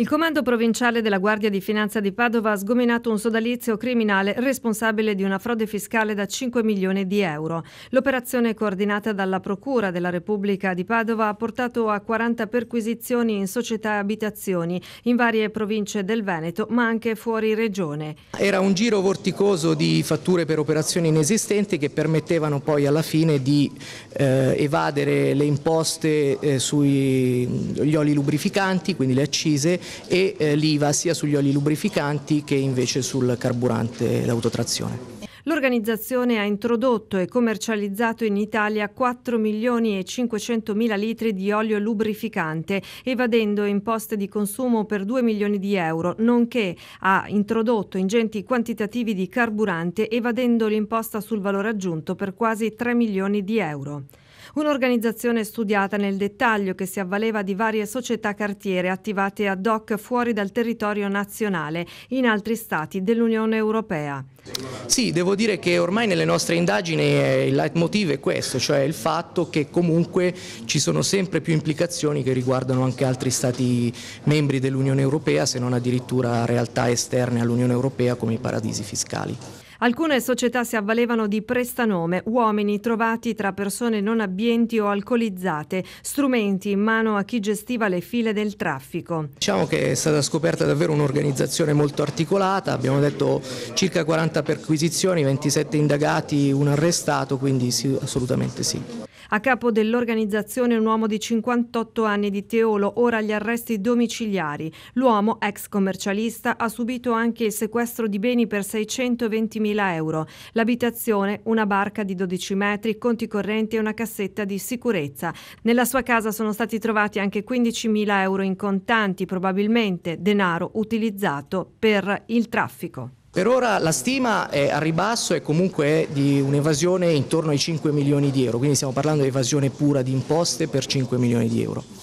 Il comando provinciale della Guardia di Finanza di Padova ha sgominato un sodalizio criminale responsabile di una frode fiscale da 5 milioni di euro. L'operazione coordinata dalla Procura della Repubblica di Padova ha portato a 40 perquisizioni in società e abitazioni in varie province del Veneto ma anche fuori regione. Era un giro vorticoso di fatture per operazioni inesistenti che permettevano poi alla fine di eh, evadere le imposte eh, sugli oli lubrificanti, quindi le accise, e eh, l'IVA sia sugli oli lubrificanti che invece sul carburante d'autotrazione. L'organizzazione ha introdotto e commercializzato in Italia 4 milioni e 500 mila litri di olio lubrificante, evadendo imposte di consumo per 2 milioni di euro, nonché ha introdotto ingenti quantitativi di carburante, evadendo l'imposta sul valore aggiunto per quasi 3 milioni di euro. Un'organizzazione studiata nel dettaglio che si avvaleva di varie società cartiere attivate ad hoc fuori dal territorio nazionale in altri stati dell'Unione Europea. Sì, devo dire che ormai nelle nostre indagini eh, il leitmotiv è questo, cioè il fatto che comunque ci sono sempre più implicazioni che riguardano anche altri stati membri dell'Unione Europea, se non addirittura realtà esterne all'Unione Europea come i paradisi fiscali. Alcune società si avvalevano di prestanome, uomini trovati tra persone non abbienti o alcolizzate, strumenti in mano a chi gestiva le file del traffico. Diciamo che è stata scoperta davvero un'organizzazione molto articolata, abbiamo detto circa 40 perquisizioni, 27 indagati, un arrestato, quindi sì, assolutamente sì. A capo dell'organizzazione un uomo di 58 anni di Teolo, ora agli arresti domiciliari. L'uomo, ex commercialista, ha subito anche il sequestro di beni per 620 mila euro. L'abitazione, una barca di 12 metri, conti correnti e una cassetta di sicurezza. Nella sua casa sono stati trovati anche 15 mila euro in contanti, probabilmente denaro utilizzato per il traffico. Per ora la stima è a ribasso e comunque è di un'evasione intorno ai 5 milioni di euro, quindi stiamo parlando di evasione pura di imposte per 5 milioni di euro.